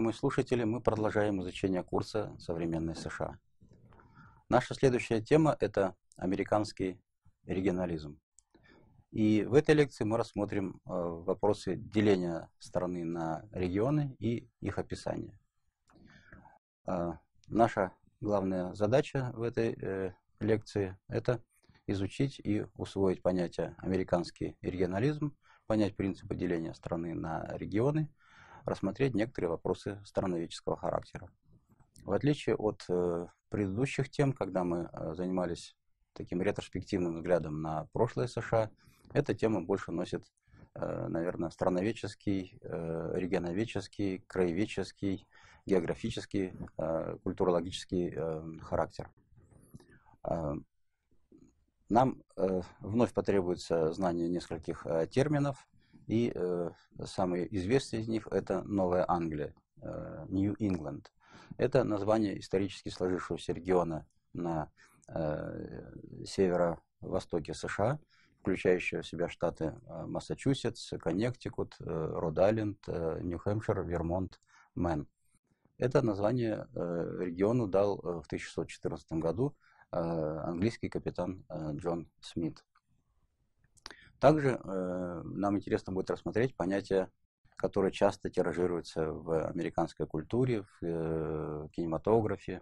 Уважаемые слушатели, мы продолжаем изучение курса «Современные США». Наша следующая тема – это американский регионализм. И в этой лекции мы рассмотрим э, вопросы деления страны на регионы и их описание. Э, наша главная задача в этой э, лекции – это изучить и усвоить понятие «американский регионализм», понять принципы деления страны на регионы – рассмотреть некоторые вопросы страноведческого характера. В отличие от э, предыдущих тем, когда мы э, занимались таким ретроспективным взглядом на прошлое США, эта тема больше носит, э, наверное, страноведческий, э, регионоведческий, краеведческий, географический, э, культурологический эм, э, характер. Нам э, вновь потребуется знание нескольких э, терминов – и э, самый известный из них – это Новая Англия, э, New England. Это название исторически сложившегося региона на э, северо-востоке США, включающего в себя штаты э, Массачусетс, Коннектикут, э, Род-Айленд, э, Нью-Хэмпшир, Вермонт, Мэн. Это название региону дал в 1614 году английский капитан Джон Смит. Также э, нам интересно будет рассмотреть понятие, которое часто тиражируется в американской культуре, в э, кинематографе.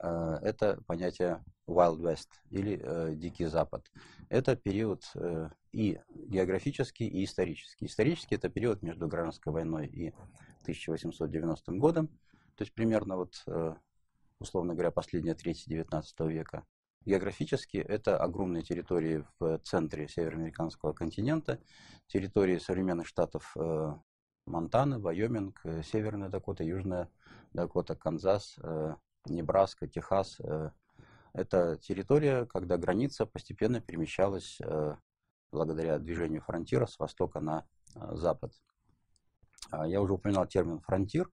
Э, это понятие Wild West или э, Дикий Запад. Это период э, и географический, и исторический. Исторический это период между гражданской войной и 1890 годом, то есть примерно вот э, условно говоря, последняя треть XIX века. Географически это огромные территории в центре североамериканского континента, территории современных штатов э, Монтана, Вайоминг, э, Северная Дакота, Южная Дакота, Канзас, э, Небраска, Техас. Это территория, когда граница постепенно перемещалась благодаря движению фронтира с востока на запад. А, я уже упоминал термин «фронтир».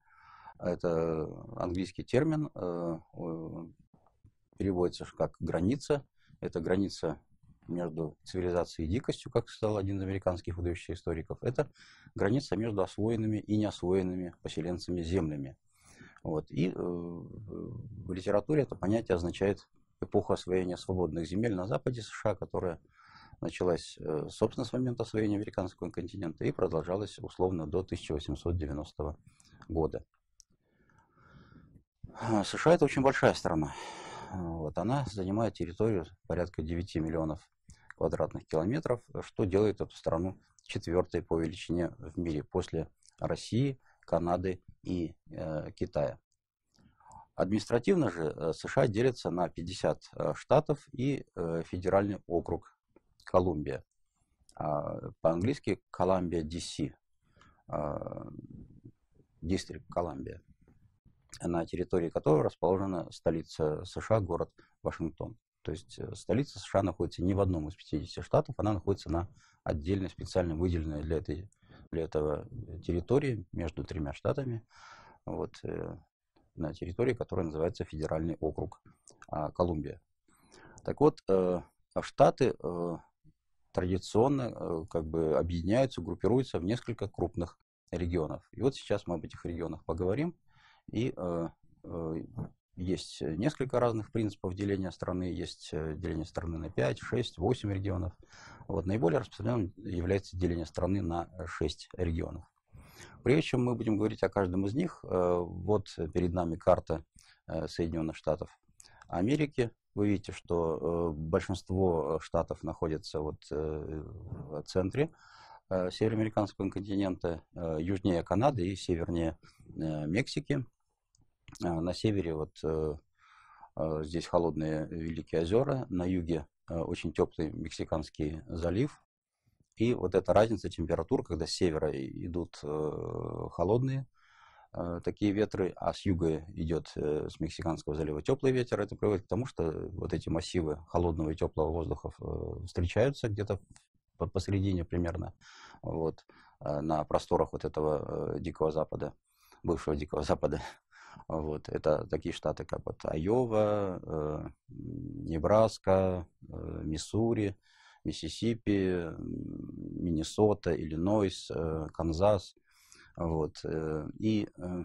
Это английский термин, переводится как граница. Это граница между цивилизацией и дикостью, как сказал один из американских выдающихся историков. Это граница между освоенными и неосвоенными поселенцами землями. Вот. И э, в литературе это понятие означает эпоху освоения свободных земель на западе США, которая началась, э, собственно, с момента освоения американского континента и продолжалась условно до 1890 года. Э, США это очень большая страна. А, вот, она занимает территорию порядка 9 миллионов квадратных километров, что делает эту страну четвертой по величине в мире после России, Канады и э, Китая. Административно же э, США делятся на 50 э, штатов и э, федеральный округ Колумбия. А, По-английски Колумбия DC, э, Дистрикт Колумбия на территории которого расположена столица США, город Вашингтон. То есть э, столица США находится не в одном из 50 штатов, она находится на отдельной, специально выделенной для, этой, для этого э, территории между тремя штатами, вот, э, на территории, которая называется Федеральный округ а, Колумбия. Так вот, а штаты традиционно как бы объединяются, группируются в несколько крупных регионов. И вот сейчас мы об этих регионах поговорим. И э, э, есть несколько разных принципов деления страны. Есть э, деление страны на 5, 6, 8 регионов. Вот, наиболее распространенным является деление страны на 6 регионов. Прежде чем мы будем говорить о каждом из них, вот перед нами карта Соединенных Штатов Америки. Вы видите, что большинство штатов находятся вот в центре североамериканского континента, южнее Канады и севернее Мексики. А, на севере вот э, а, здесь холодные Великие озера, на юге э, очень теплый Мексиканский залив. И вот эта разница температур, когда с севера идут э, холодные такие ветры, а с юга идет с Мексиканского залива теплый ветер, это приводит к тому, что вот эти массивы холодного и теплого воздуха встречаются где-то посередине примерно, вот, на просторах вот этого Дикого Запада, бывшего Дикого Запада. Вот, это такие штаты, как вот Айова, э, Небраска, э, Миссури, Миссисипи, Миннесота, Иллинойс, э, Канзас. Вот, э, и э,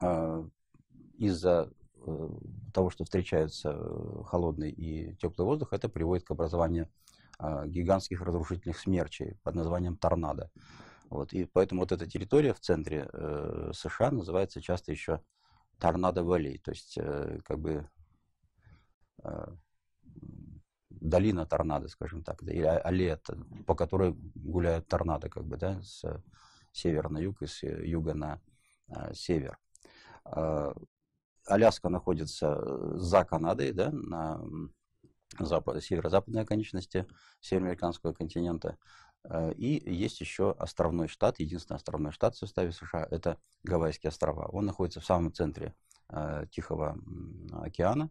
а, из-за э, того, что встречаются э, холодный и теплый воздух, это приводит к образованию а, гигантских разрушительных смерчей под названием торнадо. Вот, и поэтому вот эта территория в центре э, США называется часто еще торнадо валли, то есть э, как бы э, долина торнадо, скажем так, или а, аллея, по которой гуляют торнадо, как бы, да, с севера на юг и с юга на э, север. Э, Аляска находится э, за Канадой, да, на запад, северо-западной оконечности североамериканского континента. Э, и есть еще островной штат, единственный островной штат в составе США, это Гавайские острова. Он находится в самом центре э, Тихого океана,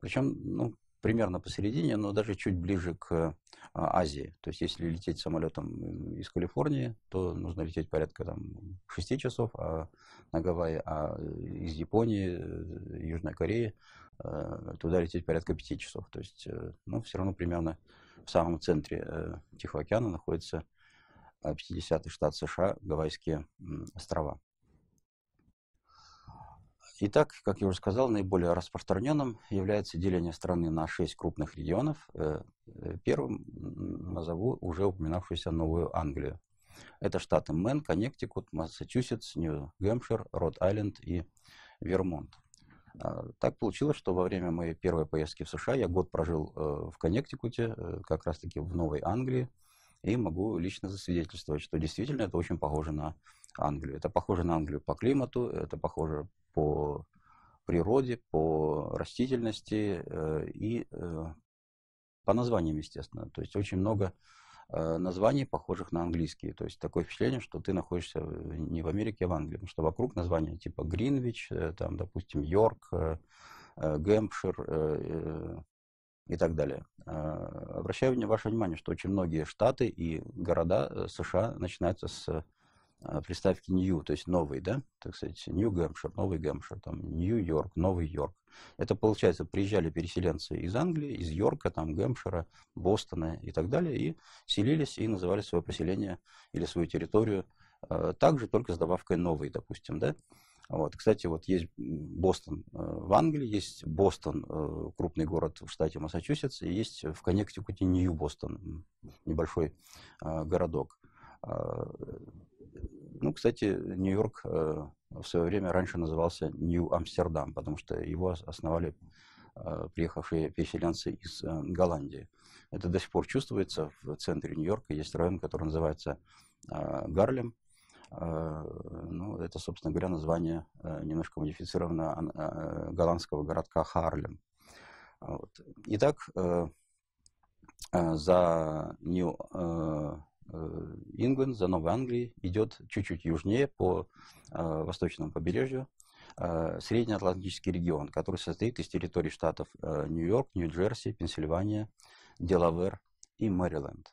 причем ну, примерно посередине, но даже чуть ближе к э, Азии. То есть если лететь самолетом из Калифорнии, то нужно лететь порядка там, 6 часов а на Гавайи, а из Японии, Южной Кореи Э, туда лететь порядка пяти часов. То есть, э, ну, все равно примерно в самом центре э, Тихого океана находится 50-й штат США, Гавайские острова. Итак, как я уже сказал, наиболее распространенным является деление страны на шесть крупных регионов. Первым назову уже упоминавшуюся Новую Англию. Это штаты Мэн, Коннектикут, Массачусетс, Нью-Гэмпшир, Род-Айленд и Вермонт. А, так получилось, что во время моей первой поездки в США я год прожил э, в Коннектикуте, э, как раз-таки в Новой Англии, и могу лично засвидетельствовать, что действительно это очень похоже на Англию. Это похоже на Англию по климату, это похоже по природе, по растительности э, и по названиям, естественно. То есть очень много Э, названий, похожих на английские. То есть такое впечатление, что ты находишься не в Америке, а в Англии. Потому что вокруг названия типа Гринвич, э, там, допустим, Йорк, э, Гэмпшир и так далее. А, обращаю ваше внимание, что очень многие штаты и города США начинаются с а, приставки new, то есть новый, да, так сказать, New Hampshire, Новый Гэмпшир, там, Нью-Йорк, Новый Йорк. Это, получается, приезжали переселенцы из Англии, из Йорка, там, Гэмпшира, Бостона и так далее, и селились и называли свое поселение или свою территорию а, также, только с добавкой новый, допустим, да. Вот. Кстати, вот есть Бостон э, в Англии, есть Бостон, э, крупный город в штате Массачусетс, и есть в Коннектикуте Нью-Бостон, небольшой а, городок ну, кстати, Нью-Йорк э, в свое время раньше назывался Нью-Амстердам, потому что его основали э, приехавшие переселенцы из э, Голландии. Это до сих пор чувствуется. В центре Нью-Йорка есть район, который называется Гарлем. Ну, это, собственно говоря, название немножко модифицированного голландского городка Харлем. Вот. Итак, за Нью Ингленд, э, за Новой Англией, идет чуть-чуть южнее по э, восточному побережью, э, Среднеатлантический регион, который состоит из территорий штатов Нью-Йорк, Нью-Джерси, Пенсильвания, Делавер и Мэриленд.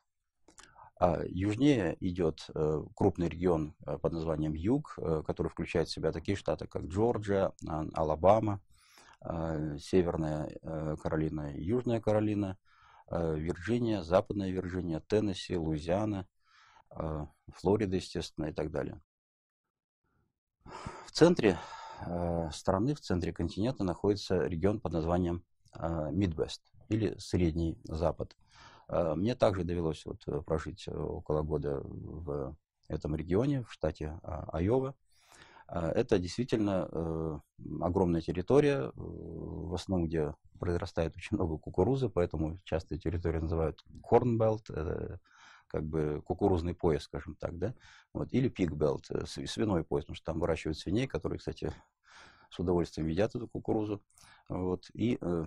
А южнее идет крупный регион под названием Юг, который включает в себя такие штаты, как Джорджия, Алабама, Северная Каролина и Южная Каролина – Э, Вирджиния, Западная Вирджиния, Теннесси, Луизиана, э, Флорида, естественно, и так далее. В центре э, страны, в центре континента находится регион под названием Мидвест или Средний Запад. Мне также довелось вот прожить около года в этом регионе, в штате Айова. Это действительно огромная территория, в основном где произрастает очень много кукурузы, поэтому часто территорию называют corn belt, э, как бы кукурузный пояс, скажем так, да, вот, или pig belt э, свиной пояс, потому что там выращивают свиней, которые, кстати, с удовольствием едят эту кукурузу, вот, и э,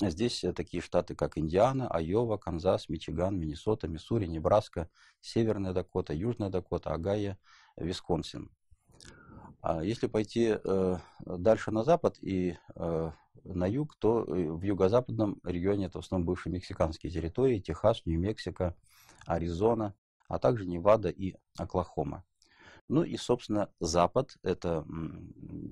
здесь такие штаты, как Индиана, Айова, Канзас, Мичиган, Миннесота, Миссури, Небраска, Северная Дакота, Южная Дакота, Агая, Висконсин. А если пойти э, дальше на запад и на юг, то э, в юго-западном регионе это в основном бывшие мексиканские территории, Техас, Нью-Мексико, Аризона, а также Невада и Оклахома. Ну и, собственно, Запад – это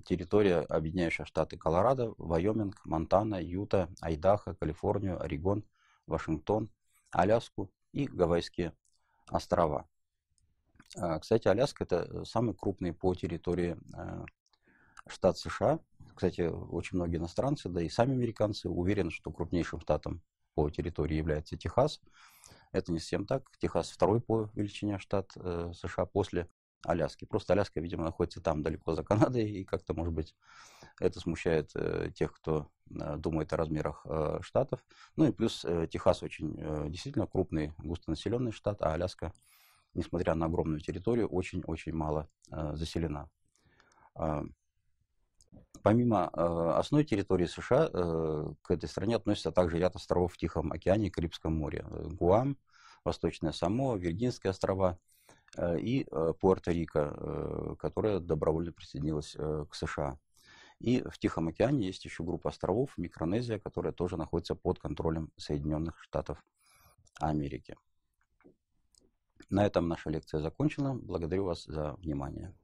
территория, объединяющая штаты Колорадо, Вайоминг, Монтана, Юта, Айдахо, Калифорнию, Орегон, Вашингтон, Аляску и Гавайские острова. А, кстати, Аляска – это самый крупный по территории э, штат США, кстати, очень многие иностранцы, да и сами американцы уверены, что крупнейшим штатом по территории является Техас. Это не совсем так. Техас второй по величине штат э, США после Аляски. Просто Аляска, видимо, находится там, далеко за Канадой, и как-то, может быть, это смущает э, тех, кто э, думает о размерах э, штатов. Ну и плюс э, Техас очень э, действительно крупный, густонаселенный штат, а Аляска, несмотря на огромную территорию, очень-очень мало э, заселена. Э, Помимо э, основной территории США, э, к этой стране относятся также ряд островов в Тихом океане и Карибском море. Э, Гуам, Восточная Самоа, Виргинские острова и Пуэрто-Рико, которая добровольно присоединилась к США. И в Тихом океане есть еще группа островов Микронезия, которая тоже находится под контролем Соединенных Штатов Америки. На этом наша лекция закончена. Благодарю вас за внимание.